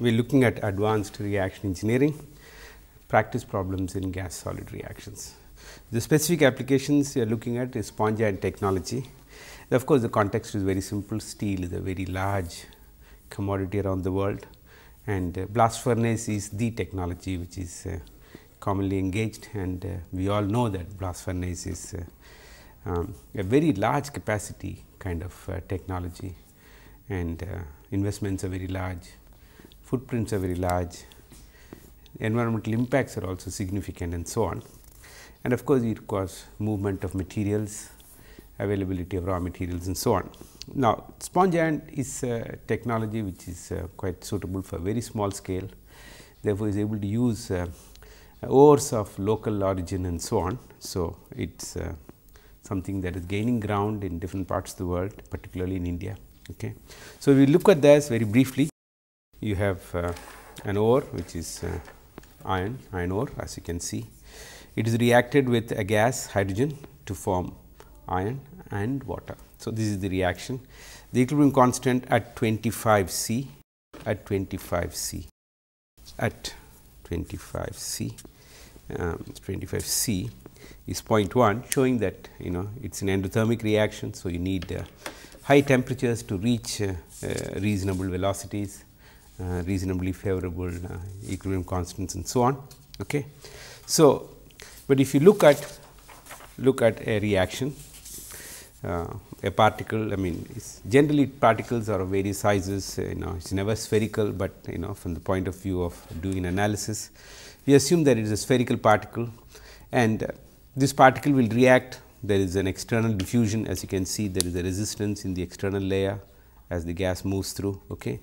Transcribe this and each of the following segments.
we are looking at advanced reaction engineering, practice problems in gas solid reactions. The specific applications we are looking at is sponge and technology. of course, the context is very simple steel is a very large commodity around the world and uh, blast furnace is the technology which is uh, commonly engaged and uh, we all know that blast furnace is uh, um, a very large capacity kind of uh, technology and uh, investments are very large footprints are very large, environmental impacts are also significant and so on. And of course, it requires movement of materials, availability of raw materials and so on. Now, sponge iron is a technology which is uh, quite suitable for very small scale, therefore, is able to use uh, ores of local origin and so on. So, it is uh, something that is gaining ground in different parts of the world, particularly in India. Okay. So, we look at this very briefly you have uh, an ore which is uh, iron, iron ore as you can see. It is reacted with a gas hydrogen to form iron and water. So, this is the reaction. The equilibrium constant at 25 C, at 25 C, at 25 C, um, 25 C is 0.1 showing that you know it is an endothermic reaction. So, you need uh, high temperatures to reach uh, uh, reasonable velocities uh, reasonably favorable uh, equilibrium constants and so on. Okay. So, but if you look at look at a reaction, uh, a particle I mean generally particles are of various sizes uh, you know it is never spherical, but you know from the point of view of doing analysis we assume that it is a spherical particle and uh, this particle will react there is an external diffusion as you can see there is a resistance in the external layer as the gas moves through. Okay.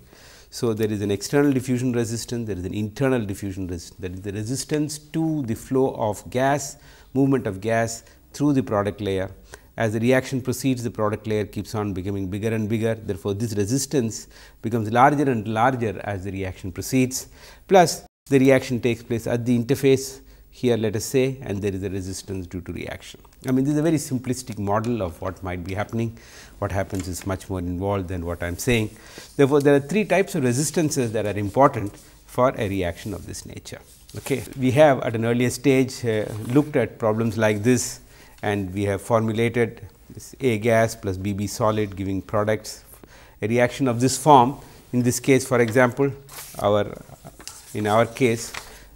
So, there is an external diffusion resistance, there is an internal diffusion resistance, that is the resistance to the flow of gas, movement of gas through the product layer. As the reaction proceeds, the product layer keeps on becoming bigger and bigger. Therefore, this resistance becomes larger and larger as the reaction proceeds. Plus, the reaction takes place at the interface here let us say and there is a resistance due to reaction. I mean this is a very simplistic model of what might be happening, what happens is much more involved than what I am saying. Therefore, there are three types of resistances that are important for a reaction of this nature. Okay. We have at an earlier stage uh, looked at problems like this and we have formulated this A gas plus B B solid giving products a reaction of this form. In this case for example, our in our case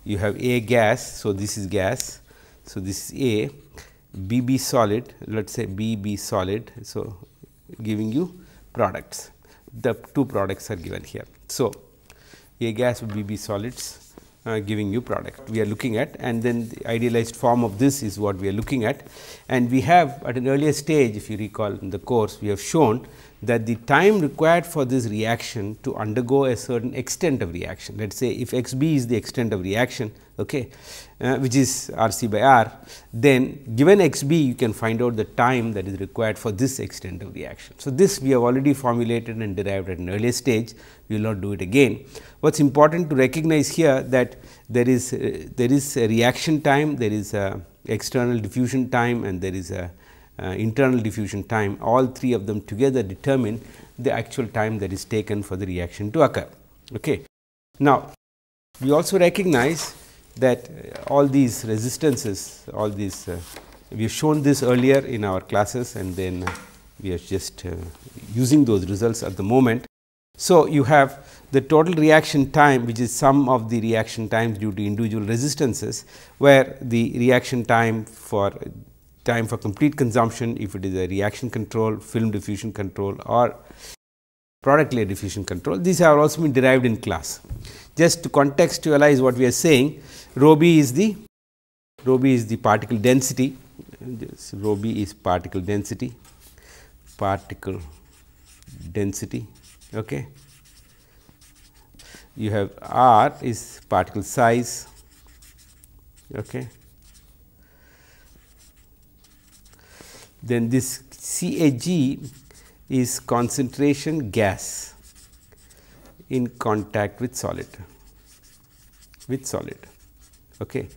you have A gas. So, this is gas. So, this is A, BB solid, let us say BB solid. So, giving you products, the two products are given here. So, A gas BB solids uh, giving you product we are looking at and then the idealized form of this is what we are looking at. And we have at an earlier stage if you recall in the course we have shown that the time required for this reaction to undergo a certain extent of reaction. Let us say if x b is the extent of reaction okay, uh, which is r c by r then given x b you can find out the time that is required for this extent of reaction. So, this we have already formulated and derived at an earlier stage we will not do it again. What is important to recognize here that there is, uh, there is a reaction time, there is a external diffusion time and there is a uh, internal diffusion time. All three of them together determine the actual time that is taken for the reaction to occur. Okay. Now, we also recognize that uh, all these resistances, all these uh, we have shown this earlier in our classes and then we are just uh, using those results at the moment. So, you have the total reaction time which is sum of the reaction times due to individual resistances where the reaction time for time for complete consumption if it is a reaction control, film diffusion control or product layer diffusion control. These have also been derived in class. Just to contextualize what we are saying, rho b is the rho b is the particle density, rho b is particle density, particle density okay. you have r is particle size okay. then this CAG is concentration gas in contact with solid with solid okay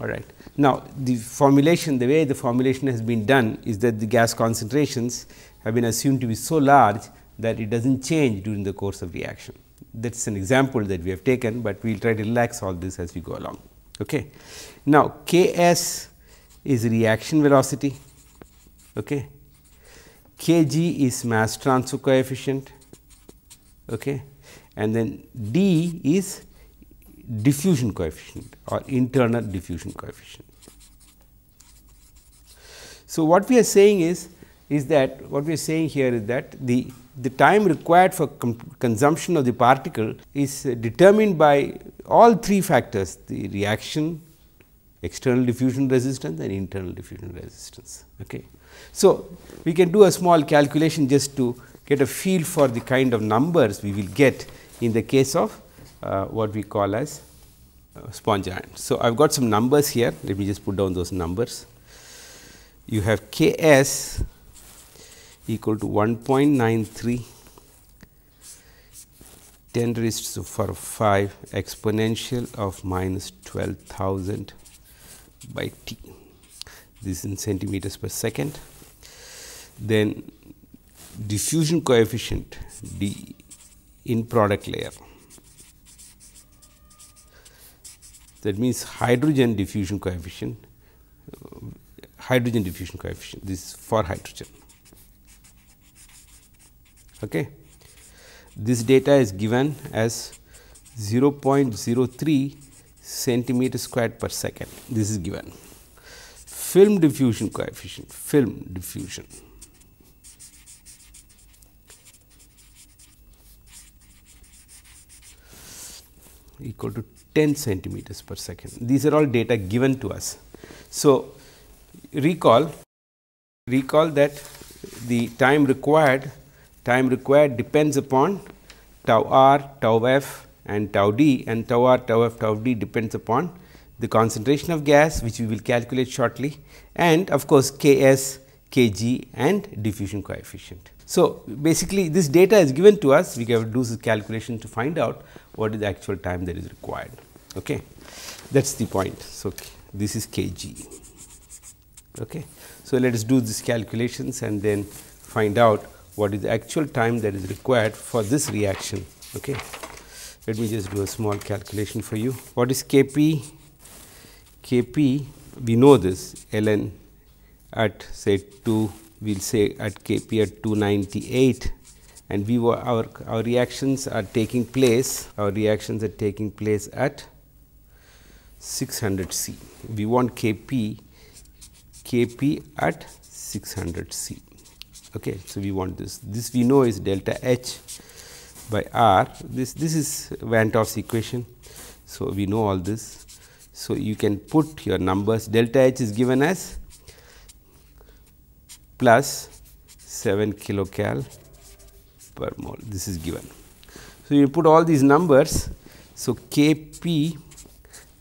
all right now the formulation the way the formulation has been done is that the gas concentrations have been assumed to be so large that it does not change during the course of reaction. That is an example that we have taken, but we will try to relax all this as we go along. Okay. Now, K s is reaction velocity, okay. K g is mass transfer coefficient okay. and then d is diffusion coefficient or internal diffusion coefficient. So, what we are saying is is that what we are saying here is that the, the time required for consumption of the particle is determined by all three factors the reaction, external diffusion resistance and internal diffusion resistance. Okay. So, we can do a small calculation just to get a feel for the kind of numbers we will get in the case of uh, what we call as uh, sponge iron. So, I have got some numbers here let me just put down those numbers. You have K s equal to 1.93 10 raised to 5 exponential of minus 12,000 by t this in centimeters per second then diffusion coefficient d in product layer that means hydrogen diffusion coefficient uh, hydrogen diffusion coefficient this is for hydrogen Okay. This data is given as 0.03 centimeter squared per second. This is given. Film diffusion coefficient, film diffusion. equal to 10 centimeters per second. These are all data given to us. So, recall recall that the time required time required depends upon tau r, tau f and tau d and tau r, tau f, tau d depends upon the concentration of gas which we will calculate shortly and of course, K s, K g and diffusion coefficient. So, basically this data is given to us we can do this calculation to find out what is the actual time that is required. Okay. That is the point. So, this is K g. Okay. So, let us do these calculations and then find out what is the actual time that is required for this reaction. Okay. Let me just do a small calculation for you. What is Kp? Kp, we know this ln at say 2, we will say at Kp at 298 and we were our, our reactions are taking place, our reactions are taking place at 600 C. We want Kp, Kp at 600 C. Okay, so we want this. This we know is delta H by R. This this is Van 't Hoff's equation. So we know all this. So you can put your numbers. Delta H is given as plus 7 kilocal per mole. This is given. So you put all these numbers. So Kp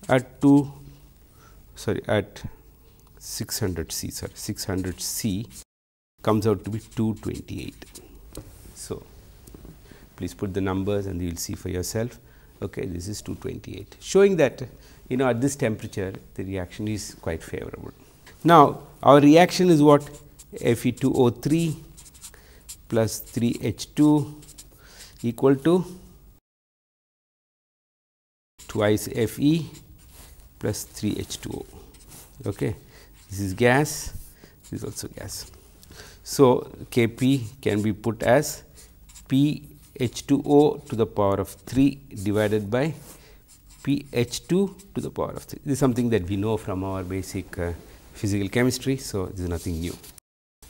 at 2 sorry at 600 C sorry 600 C comes out to be 228. So, please put the numbers and you will see for yourself okay this is 228 showing that you know at this temperature the reaction is quite favorable. Now, our reaction is what Fe2O3 plus 3H2 equal to twice Fe plus 3H2O. Okay. This is gas, this is also gas. So, K p can be put as P H 2 O to the power of 3 divided by P H 2 to the power of 3. This is something that we know from our basic uh, physical chemistry. So, this is nothing new.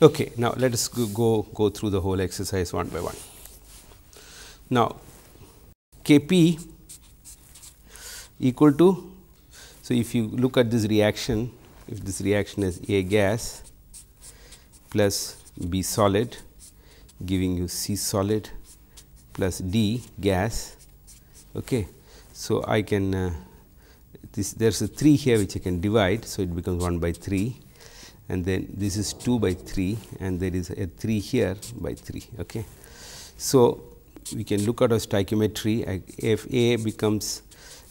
Okay, now, let us go, go, go through the whole exercise one by one. Now, K p equal to, so if you look at this reaction, if this reaction is A gas plus B solid giving you C solid plus D gas. Okay. So, I can uh, this there is a 3 here which I can divide. So, it becomes 1 by 3 and then this is 2 by 3 and there is a 3 here by 3. Okay. So, we can look at our stoichiometry F A becomes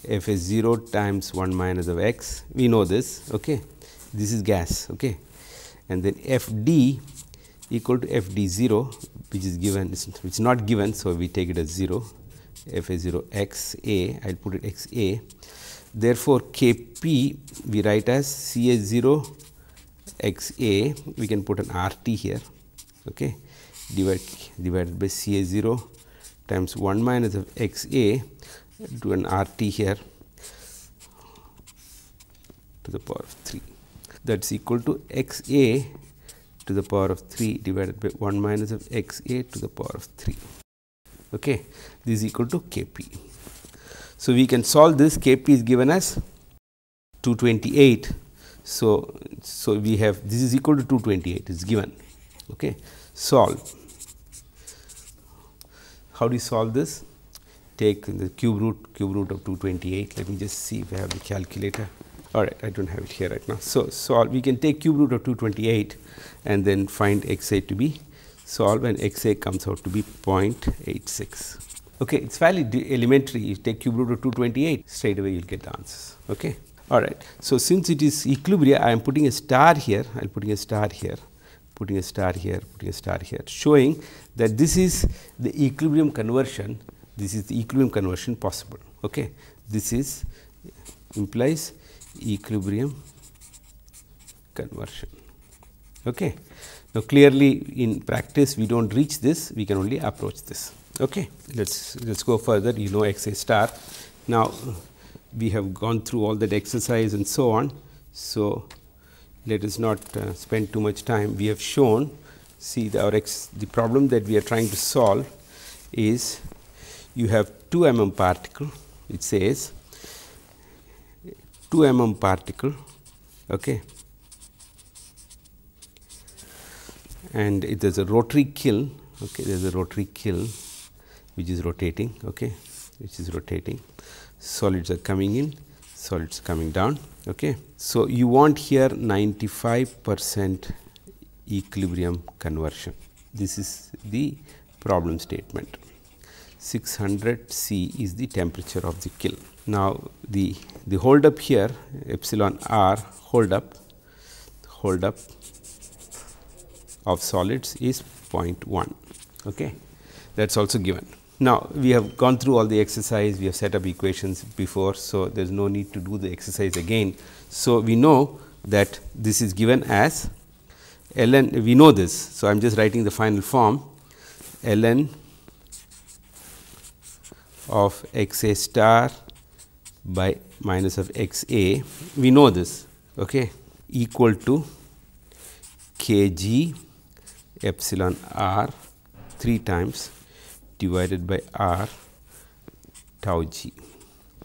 f 0 times 1 minus of x we know this okay this is gas okay and then f d equal to f d 0 which is given It's not given. So, we take it as 0 f a 0 x a I will put it x a. Therefore, k p we write as c a 0 x a we can put an r t here okay, divide, divided by c a 0 times 1 minus of x a to an r t here to the power of 3 that is equal to x a to the power of 3 divided by 1 minus of x a to the power of 3 okay this is equal to kp so we can solve this kp is given as 228 so so we have this is equal to 228 is given okay solve how do you solve this take the cube root cube root of 228 let me just see if i have the calculator all right i don't have it here right now so so we can take cube root of 228 and then find x a to be solved and x a comes out to be 0.86. Okay, it is fairly elementary you take cube root of 228 straight away you will get the answers. Okay. All right. So, since it is equilibria I am putting a star here I am putting a star here putting a star here putting a star here showing that this is the equilibrium conversion this is the equilibrium conversion possible. Okay. This is implies equilibrium conversion. Okay. Now, clearly in practice we do not reach this, we can only approach this. Okay. Let us let us go further, you know x a star. Now, we have gone through all that exercise and so on. So, let us not uh, spend too much time. We have shown see the, our x. the problem that we are trying to solve is you have 2 mm particle it says 2 mm particle okay and it is a rotary kiln okay there is a rotary kiln which is rotating okay which is rotating solids are coming in solids coming down okay so you want here 95 percent equilibrium conversion this is the problem statement 600 C is the temperature of the kiln. Now, the, the hold up here epsilon r hold up hold up of solids is 0.1. Okay. That is also given. Now, we have gone through all the exercise, we have set up equations before. So, there is no need to do the exercise again. So, we know that this is given as ln, we know this. So, I am just writing the final form ln of x a star by minus of x a, we know this okay, equal to k g epsilon r 3 times divided by r tau g.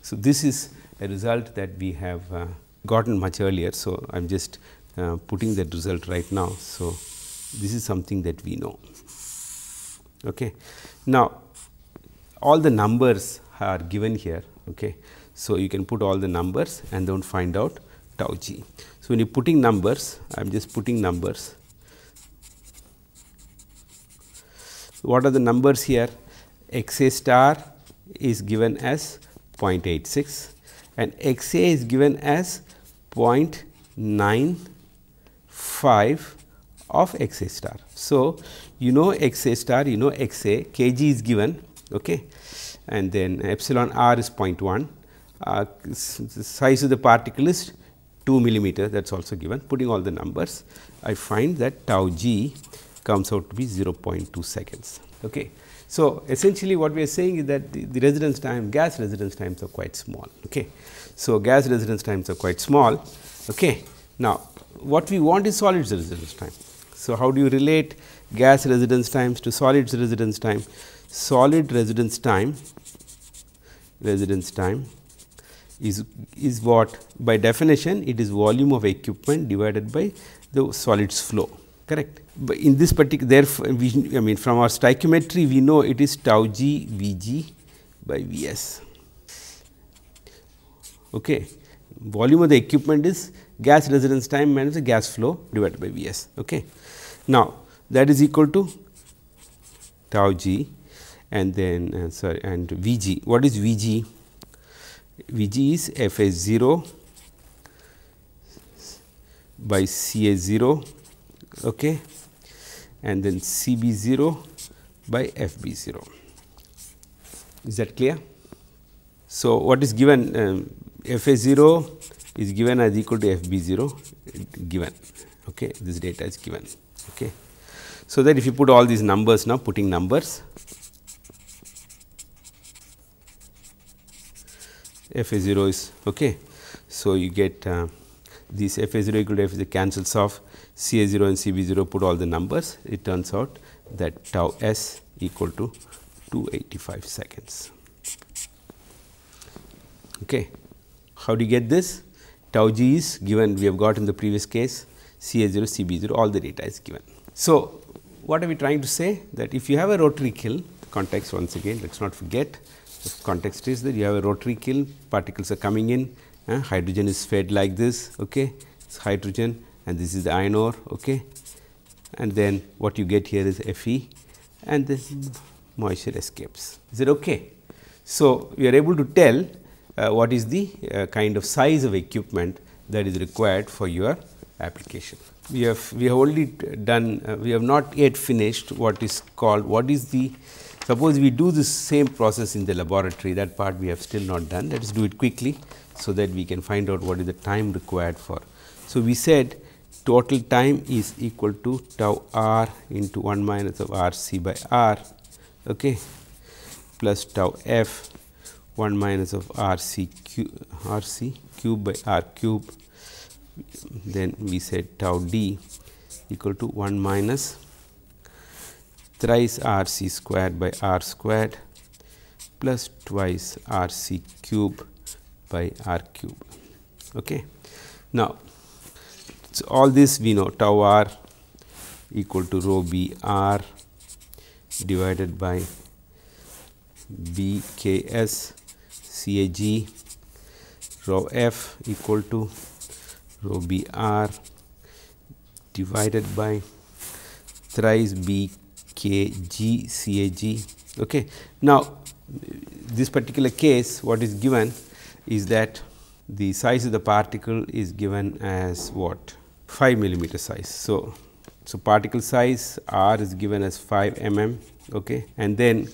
So, this is a result that we have uh, gotten much earlier. So, I am just uh, putting that result right now. So, this is something that we know. Okay. Now, all the numbers are given here. Okay. So, you can put all the numbers and then find out tau g. So, when you are putting numbers, I am just putting numbers. what are the numbers here? X A star is given as 0.86 and X A is given as 0.95 of X A star. So, you know X A star, you know X A, Kg is given okay. and then epsilon r is 0.1, uh, size of the particle is 2 millimeter that is also given. Putting all the numbers, I find that tau g comes out to be 0.2 seconds. Okay. So, essentially what we are saying is that the, the residence time gas residence times are quite small. Okay. So, gas residence times are quite small. Okay. Now, what we want is solids residence time. So, how do you relate gas residence times to solids residence time? Solid residence time residence time is is what by definition it is volume of equipment divided by the solids flow Correct. But in this particular, therefore, we, I mean, from our stoichiometry, we know it is tau g Vg by Vs. Okay. Volume of the equipment is gas residence time minus the gas flow divided by Vs. Okay. Now, that is equal to tau g and then uh, sorry and Vg. What is Vg? Vg is F A 0 by C A 0 okay, and then C B 0 by F B 0. Is that clear? So, what is given um, F A 0 is given as equal to F B 0 given okay, this data is given. Okay. So, that if you put all these numbers now putting numbers f a 0 is okay. So, you get uh, these f a 0 equal to f is cancels off CA0 and CB0 put all the numbers, it turns out that tau s equal to 285 seconds. Okay. How do you get this? Tau g is given, we have got in the previous case CA0, CB0, all the data is given. So, what are we trying to say? That if you have a rotary kill, context once again, let us not forget, the context is that you have a rotary kill, particles are coming in, uh, hydrogen is fed like this, okay, it's hydrogen and this is the iron ore okay and then what you get here is Fe and this moisture escapes is it okay so we are able to tell uh, what is the uh, kind of size of equipment that is required for your application we have we have only done uh, we have not yet finished what is called what is the suppose we do the same process in the laboratory that part we have still not done let us do it quickly so that we can find out what is the time required for so we said total time is equal to tau r into 1 minus of r c by r okay, plus tau f 1 minus of RC cube by r cube then we said tau d equal to 1 minus thrice r c squared by r squared plus twice r c cube by r cube. Okay. Now, so, all this we know tau r equal to rho b r divided by b k s c a g rho f equal to rho b r divided by thrice b k g c a g. Okay. Now, this particular case what is given is that the size of the particle is given as what 5 millimeter size. So, so particle size r is given as 5 mm okay and then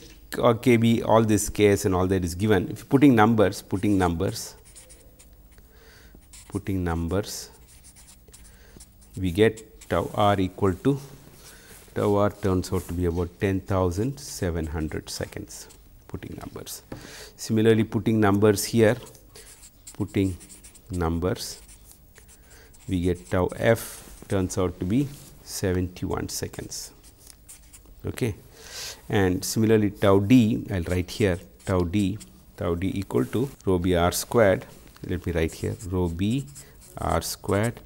uh, kb all this ks and all that is given if putting numbers putting numbers putting numbers we get tau r equal to tau r turns out to be about 10700 seconds putting numbers similarly putting numbers here putting numbers we get tau f turns out to be 71 seconds. Okay. And similarly, tau d I will write here tau d tau d equal to rho b r squared let me write here rho b r squared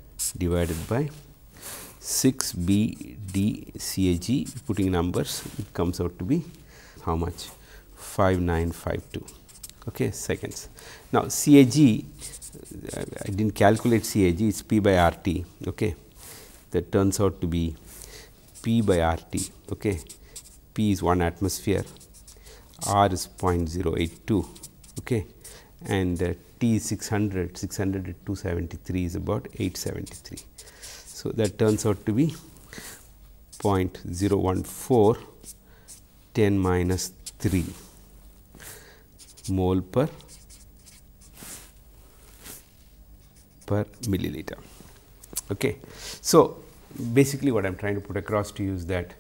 divided by 6 c a g. putting numbers it comes out to be how much 5952 okay seconds. Now CAG I did not calculate CAG, it is P by RT okay. that turns out to be P by RT. Okay. P is 1 atmosphere, R is 0.082 okay. and uh, T 600, 600 at 273 is about 873. So, that turns out to be 0.014 10 minus 3 mole per per milliliter. Okay. So, basically what I am trying to put across to you is that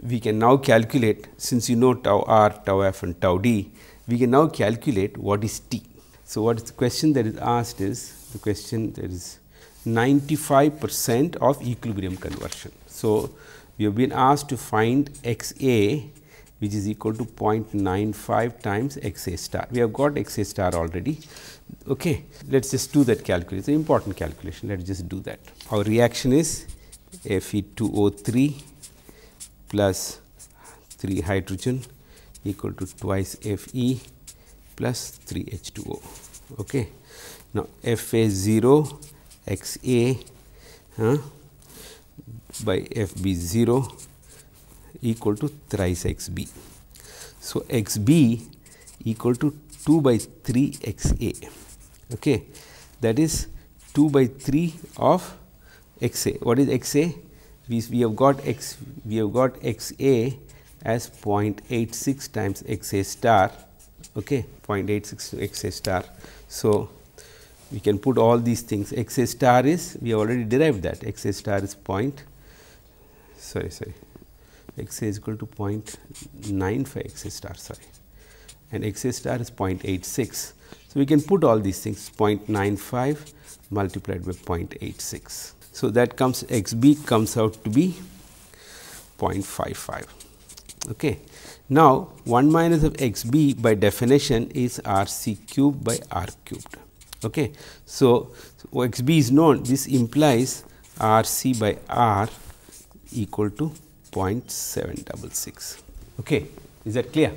we can now calculate since you know tau r, tau f and tau d, we can now calculate what is t. So, what is the question that is asked is the question that is 95 percent of equilibrium conversion. So, we have been asked to find x a which is equal to 0.95 times x a star. We have got x a star already. Okay. Let us just do that calculation, it's an important calculation. Let us just do that. Our reaction is Fe2O3 plus 3 hydrogen equal to twice Fe plus 3 H2O. Okay. Now, Fa0 XA by FB0 equal to thrice x b. So, x b equal to 2 by 3 x a okay. that is 2 by 3 of x a. What is x a? We, we have got x we have got x a as 0.86 times x a star okay 0.86 x a star. So, we can put all these things x a star is we have already derived that x a star is point sorry sorry x is equal to 0.95 x star sorry and x star is 0.86. So, we can put all these things 0.95 multiplied by 0.86. So, that comes x b comes out to be 0.55. Okay. Now, 1 minus of x b by definition is r c cubed by r cubed. Okay. So, so x b is known this implies r c by r equal to 0.766. Okay. Is that clear?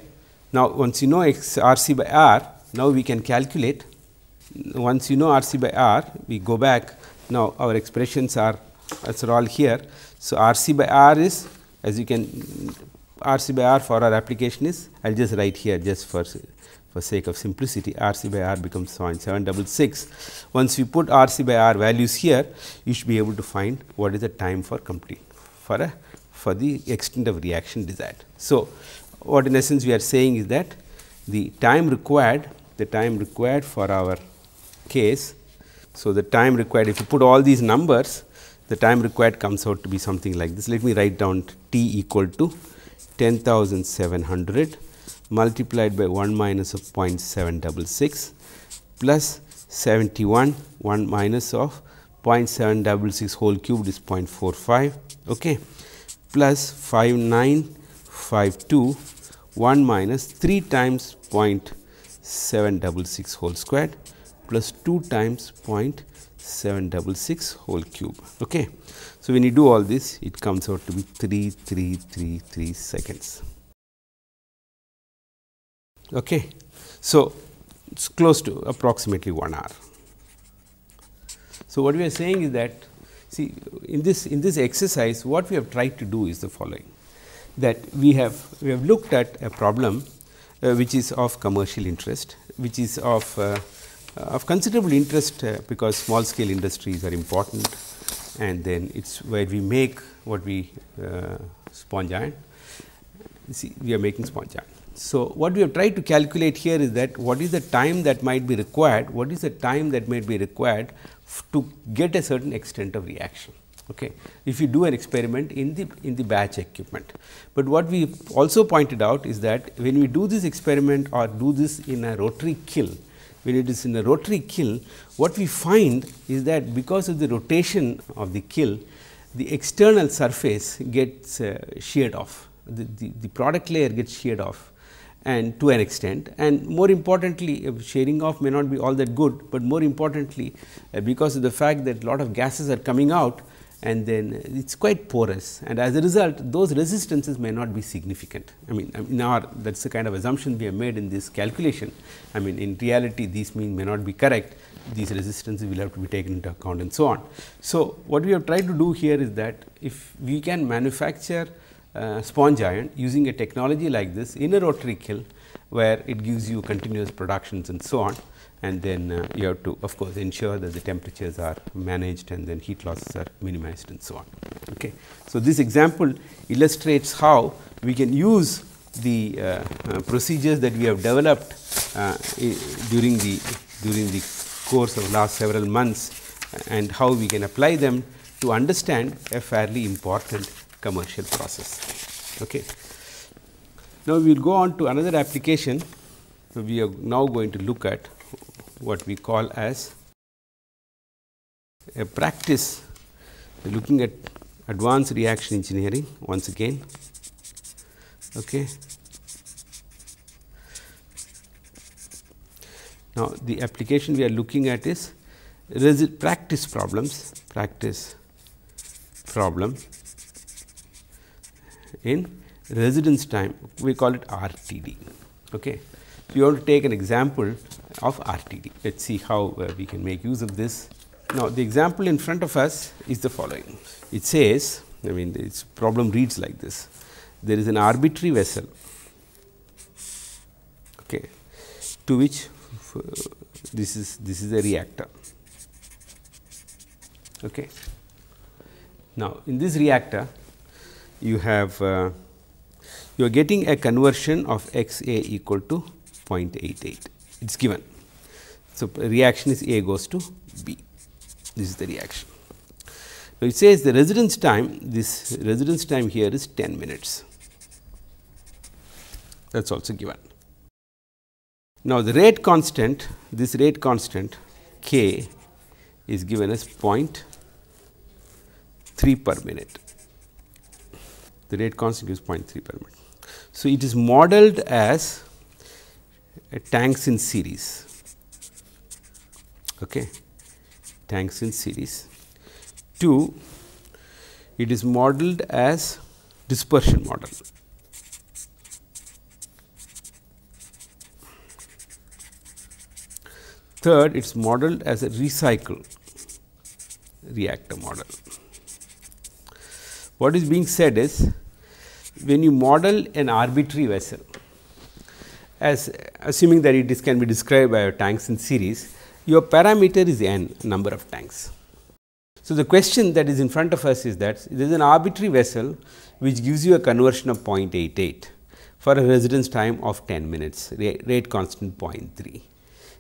Now, once you know x R c by R, now we can calculate. Once you know R c by R, we go back. Now, our expressions are as are all here. So, R c by R is as you can R c by R for our application is I will just write here just for for sake of simplicity R c by R becomes 0.766. Once you put R c by R values here, you should be able to find what is the time for complete for a for the extent of reaction desired. So, what in essence we are saying is that the time required, the time required for our case. So, the time required if you put all these numbers, the time required comes out to be something like this. Let me write down t equal to 10,700 multiplied by 1 minus of 0.766 plus 71 1 minus of 0.766 whole cubed is 0.45. Okay plus 5952 1 minus 3 times 0.766 whole squared plus 2 times 0.766 whole cube. Okay. So, when you do all this it comes out to be 3333 seconds. Okay. So, it is close to approximately 1 hour. So, what we are saying is that See, in this, in this exercise, what we have tried to do is the following, that we have, we have looked at a problem uh, which is of commercial interest, which is of, uh, of considerable interest uh, because small scale industries are important and then it is where we make what we uh, sponge iron. See, we are making sponge iron. So, what we have tried to calculate here is that what is the time that might be required, what is the time that might be required to get a certain extent of reaction. Okay. If you do an experiment in the in the batch equipment, but what we also pointed out is that when we do this experiment or do this in a rotary kiln, when it is in a rotary kiln, what we find is that because of the rotation of the kiln, the external surface gets uh, sheared off, the, the, the product layer gets sheared off and to an extent and more importantly uh, sharing off may not be all that good, but more importantly uh, because of the fact that lot of gases are coming out and then it is quite porous and as a result those resistances may not be significant. I mean in our that is the kind of assumption we have made in this calculation. I mean in reality these mean may not be correct, these resistances will have to be taken into account and so on. So, what we have tried to do here is that if we can manufacture uh, sponge iron using a technology like this in a rotary kiln where it gives you continuous productions and so on and then uh, you have to of course ensure that the temperatures are managed and then heat losses are minimized and so on. Okay. So, this example illustrates how we can use the uh, uh, procedures that we have developed uh, during the during the course of last several months uh, and how we can apply them to understand a fairly important commercial process. Okay. Now, we will go on to another application. we are now going to look at what we call as a practice looking at advanced reaction engineering once again. Okay. Now, the application we are looking at is practice problems, practice problem in residence time we call it RTD. Okay. So, you want to take an example of RTD. Let us see how uh, we can make use of this. Now, the example in front of us is the following. It says, I mean this problem reads like this. There is an arbitrary vessel okay, to which uh, this is this is a reactor. Okay. Now, in this reactor you have uh, you are getting a conversion of x a equal to 0.88 it is given. So, reaction is A goes to B this is the reaction. Now, it says the residence time this residence time here is 10 minutes that is also given. Now, the rate constant this rate constant k is given as 0.3 per minute the rate constant gives 0.3 per minute. So, it is modeled as tanks in series okay tanks in series 2 it is modeled as dispersion model third it is modeled as a recycle reactor model what is being said is when you model an arbitrary vessel as assuming that it is can be described by tanks in series, your parameter is n number of tanks. So, the question that is in front of us is that there is an arbitrary vessel which gives you a conversion of 0.88 for a residence time of 10 minutes rate, rate constant 0.3.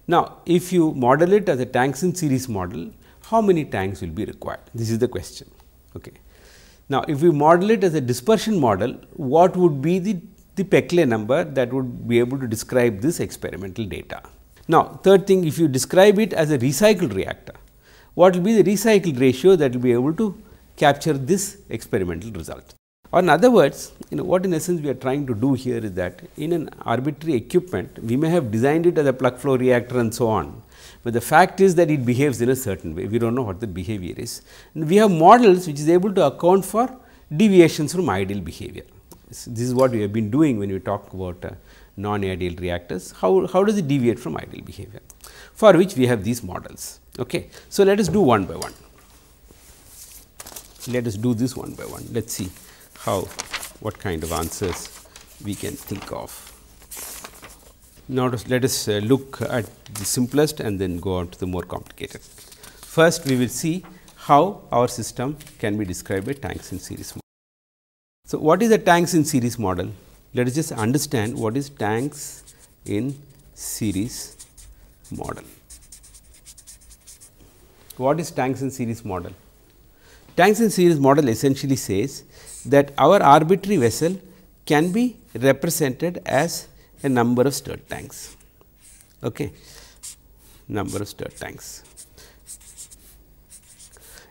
Now, if you model it as a tanks in series model, how many tanks will be required? This is the question. Okay. Now, if we model it as a dispersion model, what would be the, the Peclet number that would be able to describe this experimental data? Now, third thing, if you describe it as a recycled reactor, what will be the recycled ratio that will be able to capture this experimental result? Or in other words, you know, what in essence we are trying to do here is that in an arbitrary equipment, we may have designed it as a plug flow reactor and so on, but the fact is that it behaves in a certain way. We do not know what the behavior is. And we have models which is able to account for deviations from ideal behavior. So, this is what we have been doing when we talk about uh, non-ideal reactors. How, how does it deviate from ideal behavior? For which we have these models. Okay. So, let us do one by one. Let us do this one by one. Let us see how what kind of answers we can think of. Now, let us uh, look at the simplest and then go on to the more complicated. First, we will see how our system can be described by tanks in series model. So, what is a tanks in series model? Let us just understand what is tanks in series model. What is tanks in series model? Tanks in series model essentially says that our arbitrary vessel can be represented as a number of stirred tanks. Okay, number of stirred tanks.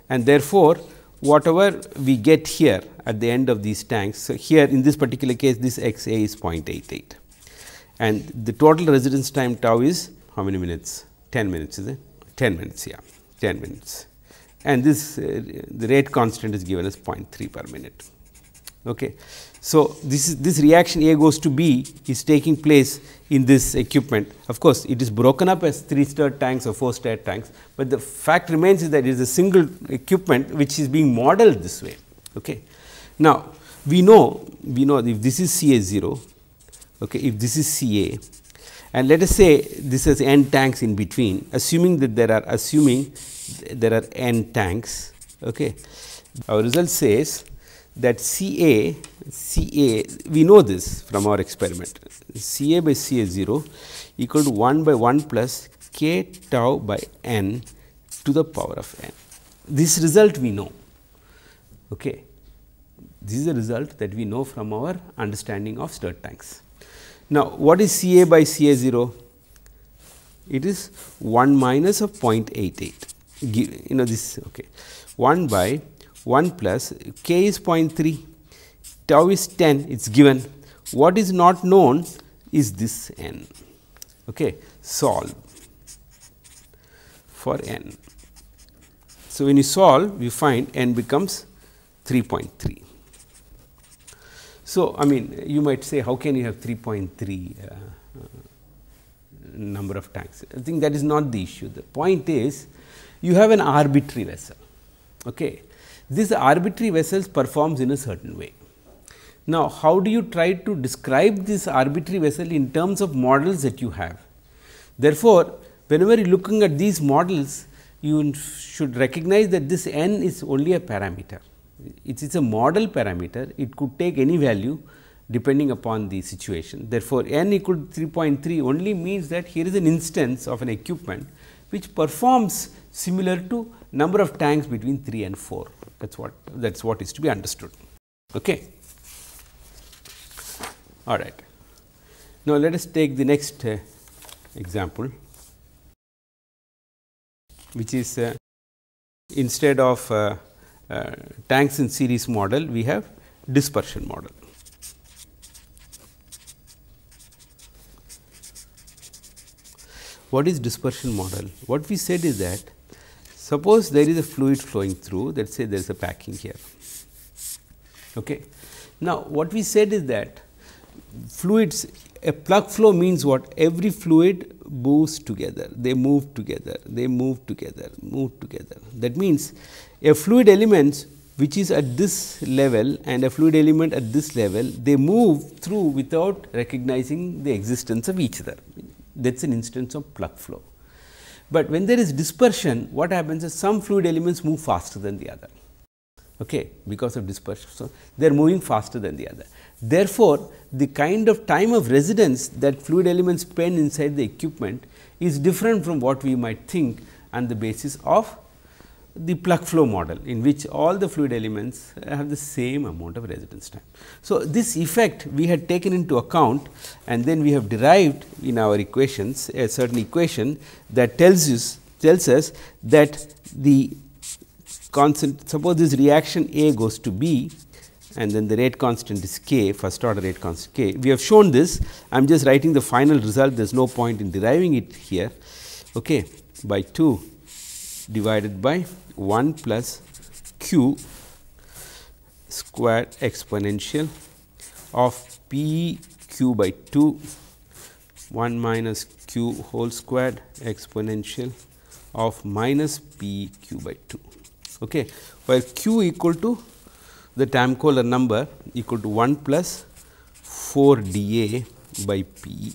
And therefore, whatever we get here at the end of these tanks, so here in this particular case this x a is 0.88 and the total residence time tau is how many minutes? 10 minutes is it? 10 minutes, yeah, 10 minutes. And this uh, the rate constant is given as 0.3 per minute. Okay. So, this, this reaction A goes to B is taking place in this equipment. Of course, it is broken up as 3 stirred tanks or 4 stirred tanks, but the fact remains is that it is a single equipment which is being modeled this way. Okay. Now, we know, we know if this is CA0, okay, if this is CA and let us say this has n tanks in between, assuming that there are, assuming th there are n tanks, okay. our result says that Ca, Ca we know this from our experiment Ca by Ca 0 equal to 1 by 1 plus k tau by n to the power of n. This result we know. Okay. This is a result that we know from our understanding of stirred tanks. Now, what is Ca by Ca 0? It is 1 minus of 0.88 you know this okay 1 by 1 plus k is 0.3 tau is 10 it is given what is not known is this n okay solve for n so when you solve you find n becomes 3.3 so i mean you might say how can you have 3.3 uh, uh, number of times i think that is not the issue the point is you have an arbitrary vessel okay this arbitrary vessels performs in a certain way. Now, how do you try to describe this arbitrary vessel in terms of models that you have? Therefore, whenever you are looking at these models, you should recognize that this n is only a parameter. It is a model parameter, it could take any value depending upon the situation. Therefore, n equal to 3.3 only means that here is an instance of an equipment which performs similar to number of tanks between 3 and 4 that is what that is what is to be understood. Okay. All right. Now, let us take the next uh, example, which is uh, instead of uh, uh tanks in series model, we have dispersion model. What is dispersion model? What we said is that Suppose there is a fluid flowing through, let us say there is a packing here. Okay. Now, what we said is that fluids, a plug flow means what? Every fluid moves together, they move together, they move together, move together. That means, a fluid element which is at this level and a fluid element at this level, they move through without recognizing the existence of each other. That is an instance of plug flow. But when there is dispersion, what happens is some fluid elements move faster than the other okay, because of dispersion. So, they are moving faster than the other. Therefore, the kind of time of residence that fluid elements spend inside the equipment is different from what we might think on the basis of the plug flow model in which all the fluid elements have the same amount of residence time. So, this effect we had taken into account and then we have derived in our equations a certain equation that tells us tells us that the constant suppose this reaction A goes to B and then the rate constant is k first order rate constant k. We have shown this I am just writing the final result there is no point in deriving it here okay, by 2 divided by 1 plus q square exponential of p q by 2 1 minus q whole squared exponential of minus p q by 2 okay, where q equal to the time Kohler number equal to 1 plus 4 dA by p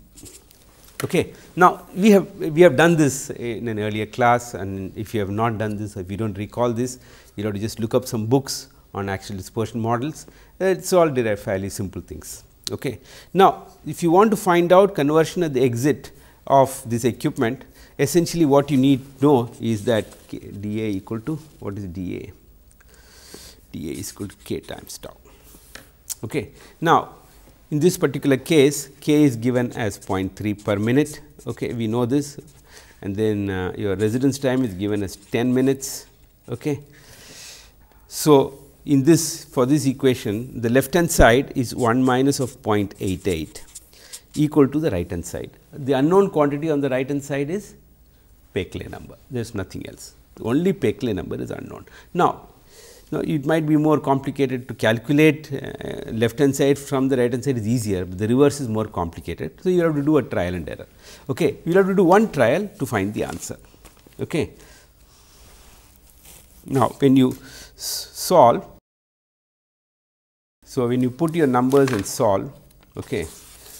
Okay. Now, we have we have done this in an earlier class and if you have not done this if you do not recall this, you have to just look up some books on axial dispersion models, it is all derived fairly simple things. Okay. Now, if you want to find out conversion at the exit of this equipment, essentially what you need to know is that dA equal to what is dA? dA is equal to k times tau. Okay. Now, in this particular case, k is given as 0.3 per minute. Okay, we know this, and then uh, your residence time is given as 10 minutes. Okay. So, in this for this equation, the left hand side is 1 minus of 0.88 equal to the right hand side. The unknown quantity on the right hand side is Peclet number. There is nothing else. The only Peclet number is unknown. Now, now, it might be more complicated to calculate uh, left hand side from the right hand side is easier, but the reverse is more complicated. So, you have to do a trial and error. Okay. You have to do one trial to find the answer. Okay. Now, when you solve, so when you put your numbers and solve, okay,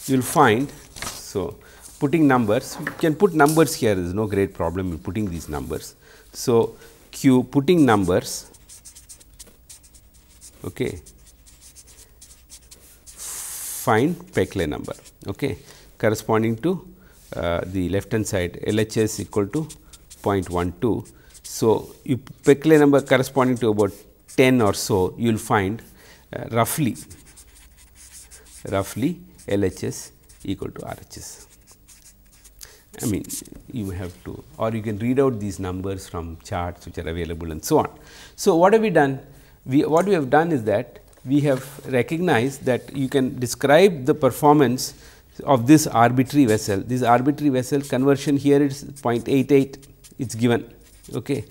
you will find, so putting numbers, you can put numbers here, there is no great problem in putting these numbers. So, Q putting numbers okay, find Peclet number okay, corresponding to uh, the left hand side LHS equal to 0.12. So, you Peclet number corresponding to about 10 or so you will find uh, roughly roughly LHS equal to RHS. I mean you have to or you can read out these numbers from charts which are available and so on. So, what have we done? we what we have done is that we have recognized that you can describe the performance of this arbitrary vessel. This arbitrary vessel conversion here is 0.88 it is given okay.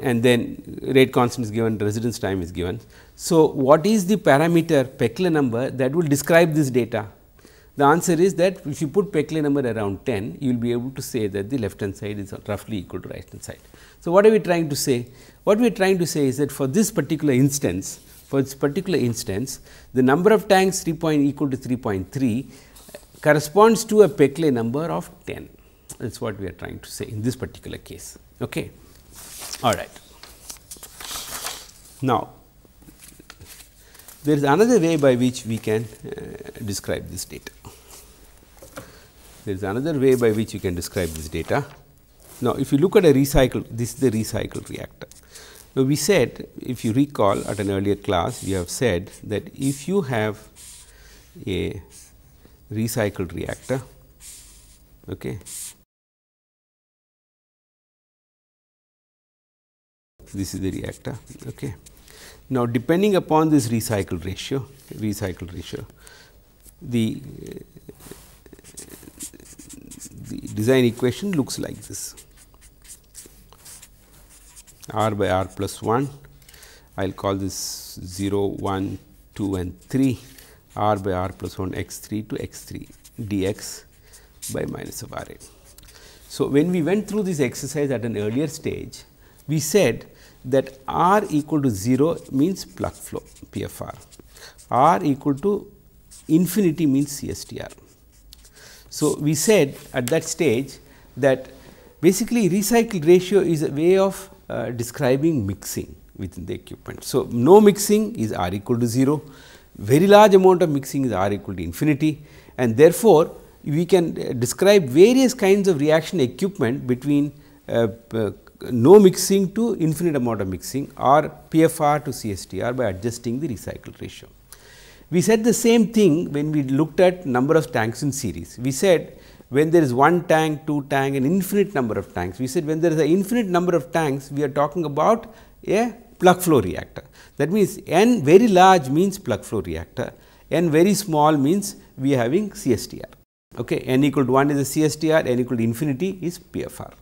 and then rate constant is given, residence time is given. So, what is the parameter Peclet number that will describe this data? The answer is that if you put Peclet number around 10, you will be able to say that the left hand side is roughly equal to right hand side. So, what are we trying to say? What we are trying to say is that for this particular instance, for this particular instance, the number of tanks 3 point equal to 3.3 corresponds to a Peclet number of 10. That is what we are trying to say in this particular case. Okay. All right. Now, there is another way by which we can uh, describe this data. There is another way by which you can describe this data. Now, if you look at a recycle, this is the recycle reactor. Now, we said if you recall at an earlier class, we have said that if you have a recycled reactor, okay, this is the reactor. Okay. Now, depending upon this recycle ratio, recycle ratio, the, the design equation looks like this r by r plus 1, I will call this 0, 1, 2 and 3 r by r plus 1 x 3 to x 3 dx by minus of r a. So, when we went through this exercise at an earlier stage, we said that R equal to 0 means plug flow PFR, R equal to infinity means CSTR. So, we said at that stage that basically recycle ratio is a way of uh, describing mixing within the equipment. So, no mixing is R equal to 0, very large amount of mixing is R equal to infinity and therefore, we can uh, describe various kinds of reaction equipment between uh, uh, no mixing to infinite amount of mixing or PFR to CSTR by adjusting the recycle ratio. We said the same thing when we looked at number of tanks in series. We said when there is one tank, two tank and infinite number of tanks. We said when there is an infinite number of tanks, we are talking about a plug flow reactor. That means, n very large means plug flow reactor, n very small means we are having CSTR. Okay, n equal to 1 is a CSTR, n equal to infinity is PFR.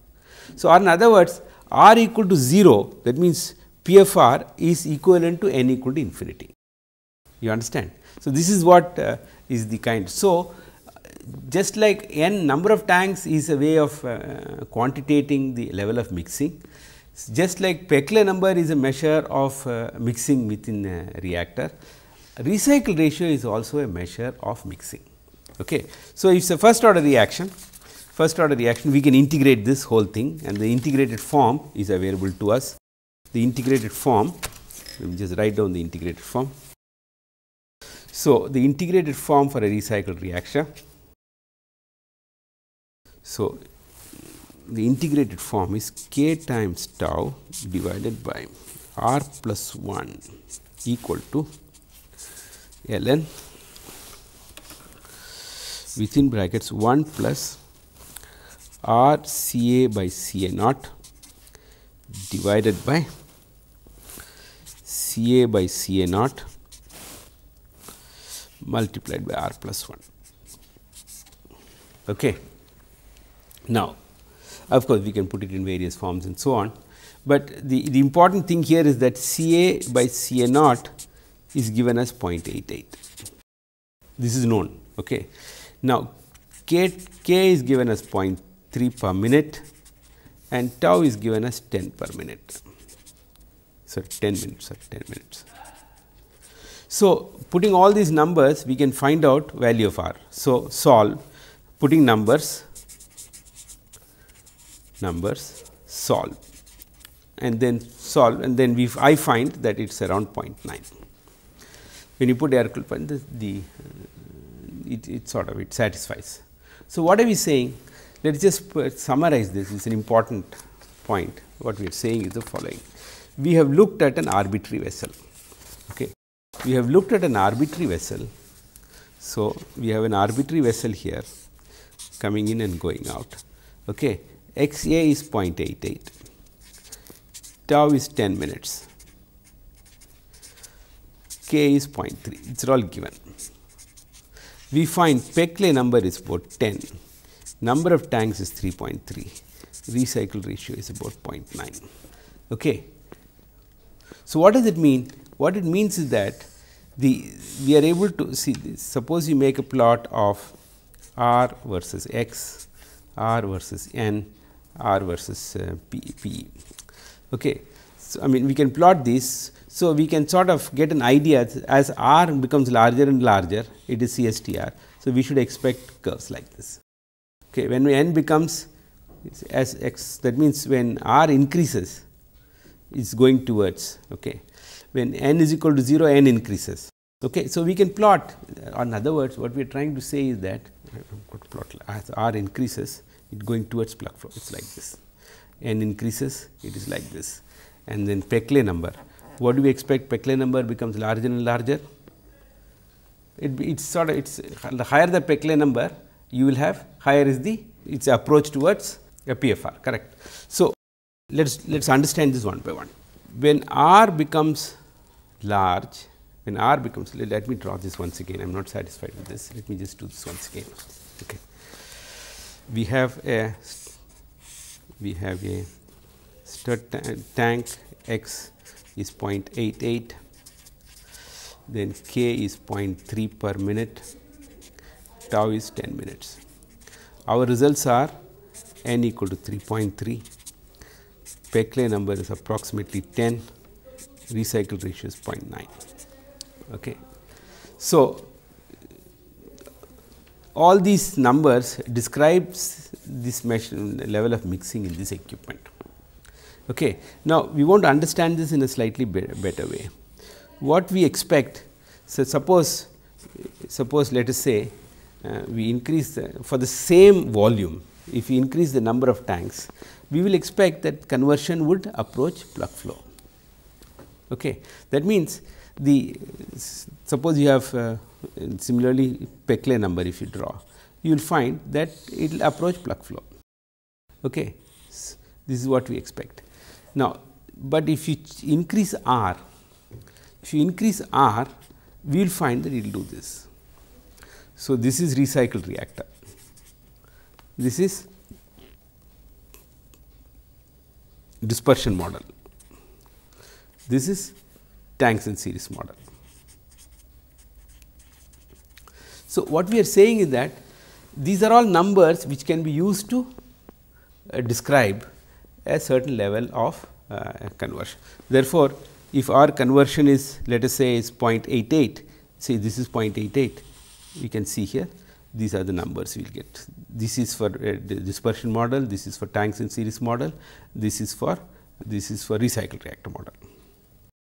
So, or in other words, r equal to 0 that means PFR is equivalent to n equal to infinity. You understand? So, this is what uh, is the kind. So, just like n number of tanks is a way of uh, quantitating the level of mixing. Just like Peclet number is a measure of uh, mixing within a reactor, recycle ratio is also a measure of mixing. Okay. So, it is a first order reaction first order reaction, we can integrate this whole thing and the integrated form is available to us. The integrated form, let me just write down the integrated form. So, the integrated form for a recycled reaction. So, the integrated form is k times tau divided by r plus 1 equal to ln within brackets 1 plus R C A by C A naught divided by C A by C A naught multiplied by R plus 1. Okay. Now, of course, we can put it in various forms and so on, but the, the important thing here is that C A by C A naught is given as 0.88. This is known. Okay. Now, K, K is given as 0.2. 3 per minute and tau is given as 10 per minute. So, 10 minutes or 10 minutes. So, putting all these numbers we can find out value of r. So, solve putting numbers numbers solve and then solve and then we I find that it is around 0.9. When you put air coolant the, the it, it sort of it satisfies. So, what are we saying? Let us just summarize this, it is an important point. What we are saying is the following. We have looked at an arbitrary vessel. Okay. We have looked at an arbitrary vessel. So, we have an arbitrary vessel here coming in and going out. Okay. X A is 0.88, tau is 10 minutes, k is 0.3, it is all given. We find Peclet number is about 10 number of tanks is 3.3, recycle ratio is about 0.9. Okay. So, what does it mean? What it means is that the we are able to see this. suppose you make a plot of r versus x, r versus n, r versus uh, p, p. Okay. So, I mean we can plot this. So, we can sort of get an idea as r becomes larger and larger it is CSTR. So, we should expect curves like this okay, when n becomes as x that means when r increases is going towards okay when n is equal to 0 n increases okay so we can plot uh, in other words what we are trying to say is that plot as r increases it going towards plug flow it's like this n increases it is like this and then Peclet number what do we expect Peclet number becomes larger and larger it it's sort of it's the higher the Peclet number you will have higher is the its approach towards a PFR correct. So, let us let us understand this one by one. When R becomes large when R becomes let me draw this once again I am not satisfied with this let me just do this once again okay. We have a we have a stud tank x is 0.88 then k is 0.3 per minute tau is 10 minutes. Our results are n equal to 3.3, Peclet number is approximately 10, recycle ratio is 0.9. Okay. So, all these numbers describes this level of mixing in this equipment. Okay. Now, we want to understand this in a slightly better way. What we expect, so suppose, suppose let us say uh, we increase the, for the same volume, if we increase the number of tanks, we will expect that conversion would approach plug flow. Okay. That means, the suppose you have uh, similarly Peclet number if you draw, you will find that it will approach plug flow. Okay. This is what we expect. Now, but if you increase R, if you increase R, we will find that it will do this. So, this is recycled reactor, this is dispersion model, this is tanks in series model. So, what we are saying is that these are all numbers which can be used to uh, describe a certain level of uh, conversion. Therefore, if our conversion is let us say is 0.88 say this is 0.88 we can see here these are the numbers we will get. This is for uh, dispersion model, this is for tanks in series model, this is for this is for recycle reactor model.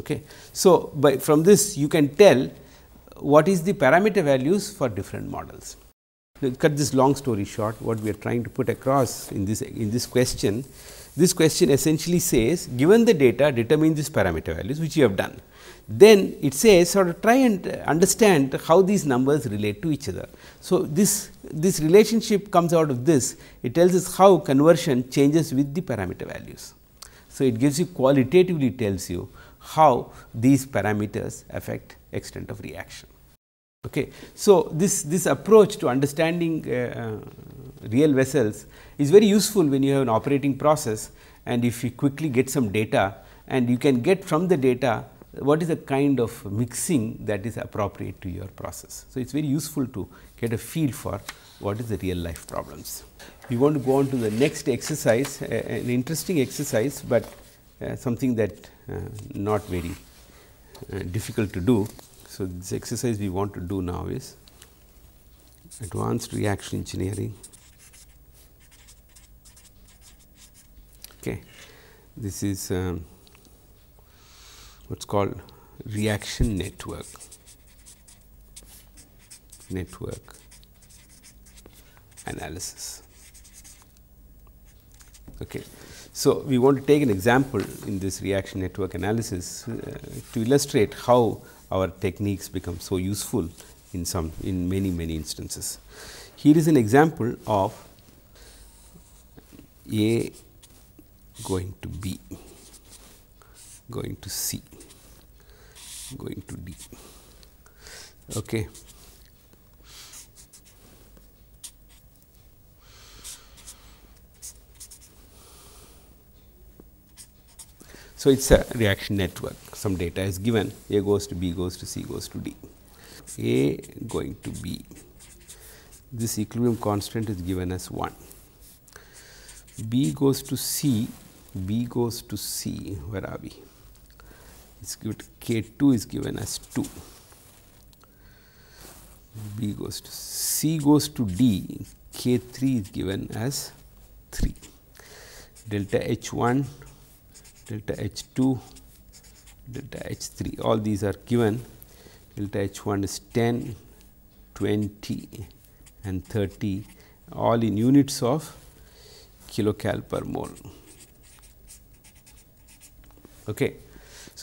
Okay. So, by from this you can tell what is the parameter values for different models. Now, cut this long story short what we are trying to put across in this in this question. This question essentially says given the data determine these parameter values which you have done then it says sort of try and understand how these numbers relate to each other. So, this, this relationship comes out of this, it tells us how conversion changes with the parameter values. So, it gives you qualitatively tells you how these parameters affect extent of reaction. Okay. So, this, this approach to understanding uh, uh, real vessels is very useful when you have an operating process and if you quickly get some data and you can get from the data what is the kind of mixing that is appropriate to your process. So, it is very useful to get a feel for what is the real life problems. We want to go on to the next exercise, uh, an interesting exercise, but uh, something that uh, not very uh, difficult to do. So, this exercise we want to do now is advanced reaction engineering. Okay. This is um, what is called reaction network network analysis. Okay. So, we want to take an example in this reaction network analysis uh, to illustrate how our techniques become so useful in some in many many instances. Here is an example of A going to B going to C, going to D. Okay. So, it is a reaction network some data is given A goes to B goes to C goes to D A going to B this equilibrium constant is given as 1 B goes to C B goes to C where are we is given K 2 is given as 2. B goes to C goes to D, K 3 is given as 3. Delta H 1, delta H 2, delta H 3 all these are given. Delta H 1 is 10, 20 and 30 all in units of kilocal per mole. Okay.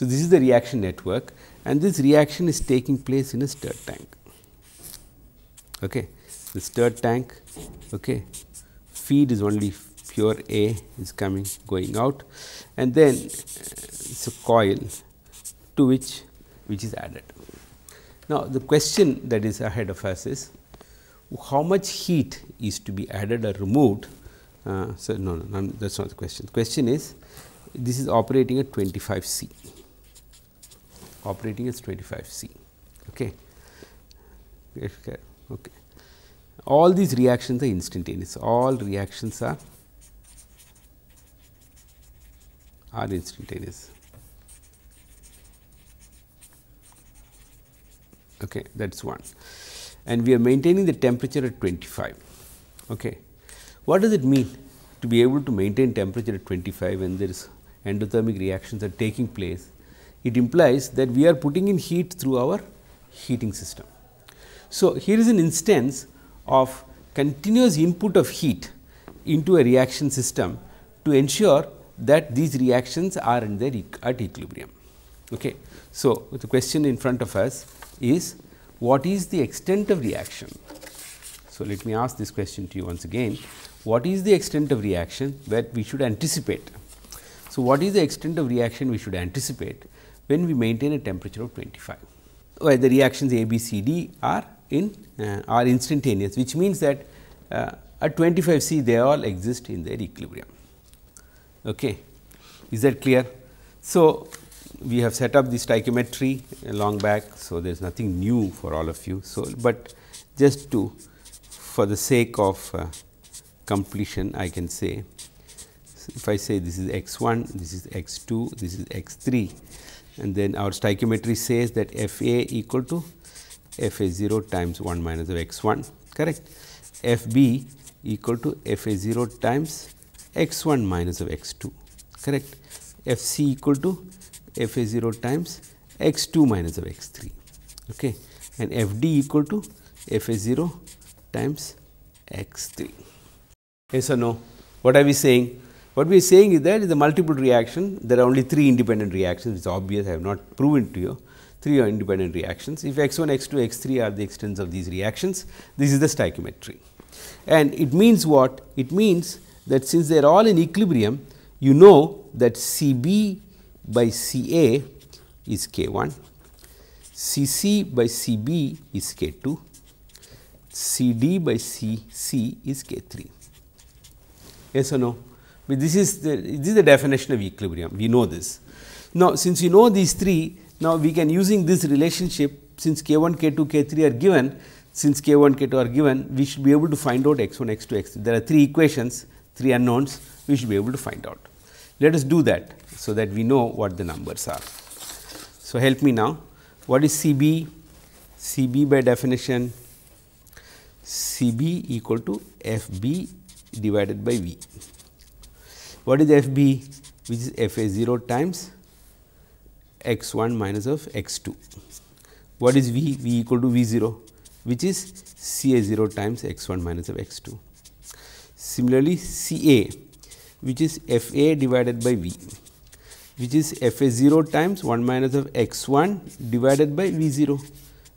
So, this is the reaction network and this reaction is taking place in a stirred tank. Okay. The stirred tank okay. feed is only pure A is coming going out and then uh, it's a coil to which which is added. Now, the question that is ahead of us is how much heat is to be added or removed. Uh, so, no, no, no that is not the question. The question is this is operating at 25 C operating as 25 C. Okay. Okay. All these reactions are instantaneous, all reactions are are instantaneous. Okay, that is one. And we are maintaining the temperature at 25. Okay. What does it mean to be able to maintain temperature at 25 when there is endothermic reactions are taking place it implies that we are putting in heat through our heating system. So, here is an instance of continuous input of heat into a reaction system to ensure that these reactions are in their at equilibrium. Okay. So, the question in front of us is what is the extent of reaction? So, let me ask this question to you once again what is the extent of reaction that we should anticipate? So, what is the extent of reaction we should anticipate when we maintain a temperature of 25, where the reactions A, B, C, D are in uh, are instantaneous, which means that uh, at 25 C they all exist in their equilibrium. Okay. Is that clear? So, we have set up the stoichiometry long back. So, there is nothing new for all of you. So, but just to for the sake of uh, completion I can say, if I say this is x 1, this is x 2, this is x 3 and then our stoichiometry says that f a equal to f a 0 times 1 minus of x 1 correct f b equal to f a 0 times x 1 minus of x 2 correct f c equal to f a 0 times x 2 minus of x 3 okay and f d equal to f a 0 times x 3 yes or no what are we saying what we are saying is that is a multiple reaction, there are only three independent reactions, it is obvious I have not proven to you, three are independent reactions. If x 1, x 2, x 3 are the extents of these reactions, this is the stoichiometry. And it means what? It means that since they are all in equilibrium, you know that C b by C a is k 1, C c by C b is k 2, C d by C c is k 3. Yes or no? this is the, this is the definition of equilibrium, we know this. Now, since we know these three, now we can using this relationship since k 1, k 2, k 3 are given, since k 1, k 2 are given, we should be able to find out x 1, x 2, x 3. There are three equations, three unknowns, we should be able to find out. Let us do that, so that we know what the numbers are. So, help me now, what is C b? C b by definition, C b equal to F b divided by V. What is f b? Which is f a 0 times x 1 minus of x 2. What is v? v equal to v 0 which is c a 0 times x 1 minus of x 2. Similarly, c a which is f a divided by v which is f a 0 times 1 minus of x 1 divided by v 0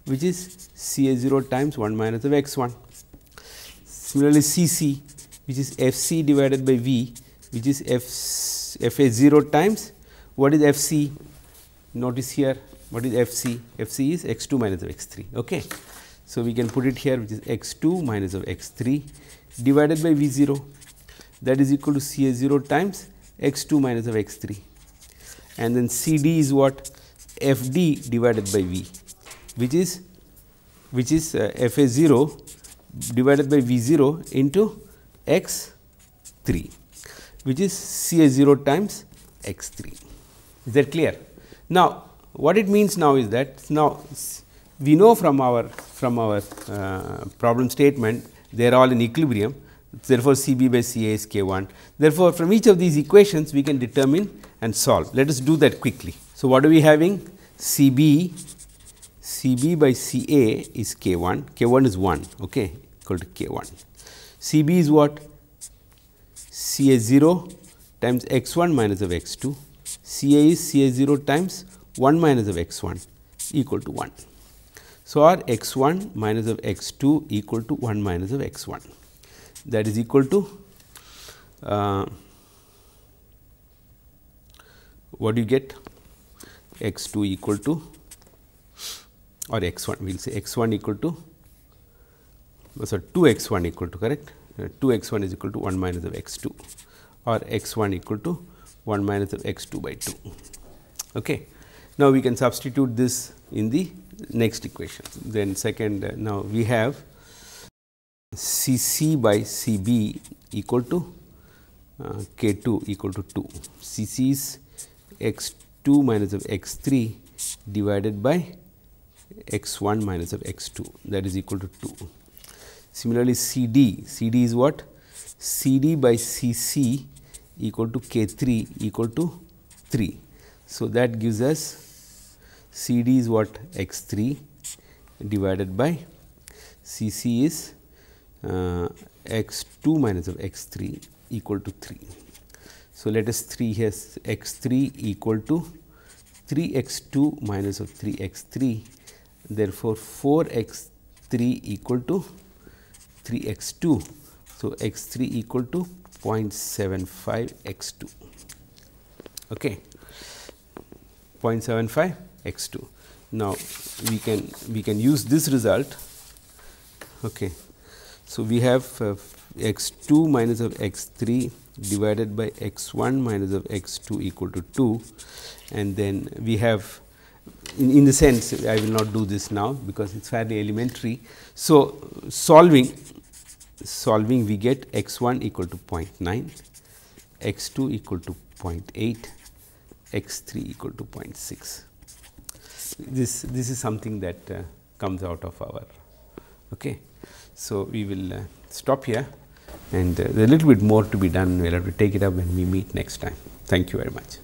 which is c a 0 times 1 minus of x 1. Similarly, c c which is f c divided by v which is fa 0 times what is f c notice here what is f c f c is x 2 minus of x 3. Okay. So, we can put it here which is x 2 minus of x 3 divided by v 0 that is equal to C A 0 times x 2 minus of x 3 and then C D is what f D divided by V which is which is uh, f A 0 divided by V 0 into x 3 which is C A 0 times x 3. Is that clear? Now, what it means now is that now we know from our from our uh, problem statement they are all in equilibrium therefore, C b by C a is k 1. Therefore, from each of these equations we can determine and solve. Let us do that quickly. So, what are we having? C b C b by C a is k 1, k 1 is 1 okay, equal to k 1. C b is what? C A 0 times x 1 minus of x 2, C A is C A 0 times 1 minus of x 1 equal to 1. So, our x 1 minus of x 2 equal to 1 minus of x 1 that is equal to uh, what do you get x 2 equal to or x 1 we will say x 1 equal to so 2 x 1 equal to correct 2 x 1 is equal to 1 minus of x 2 or x 1 equal to 1 minus of x 2 by 2. Okay. Now, we can substitute this in the next equation. Then second, uh, now we have C c by C b equal to uh, k 2 equal to 2. C c is x 2 minus of x 3 divided by x 1 minus of x 2 that is equal to 2. Similarly, CD, CD is what? CD by CC equal to K3 equal to 3. So, that gives us CD is what X3 divided by CC is uh, X2 minus of X3 equal to 3. So, let us 3 has X3 equal to 3 X2 minus of 3 X3 therefore, 4 X3 equal to 3 x 2. So, x 3 equal to 0.75 x 2 okay 0.75 x 2 now we can we can use this result okay so we have uh, x 2 minus of x 3 divided by x 1 minus of x 2 equal to 2 and then we have in, in the sense I will not do this now because it is fairly elementary. So, solving solving we get x 1 equal to 0.9, x 2 equal to 0.8, x 3 equal to 0.6. This, this is something that uh, comes out of our. Okay. So, we will uh, stop here and uh, there is a little bit more to be done. We will have to take it up when we meet next time. Thank you very much.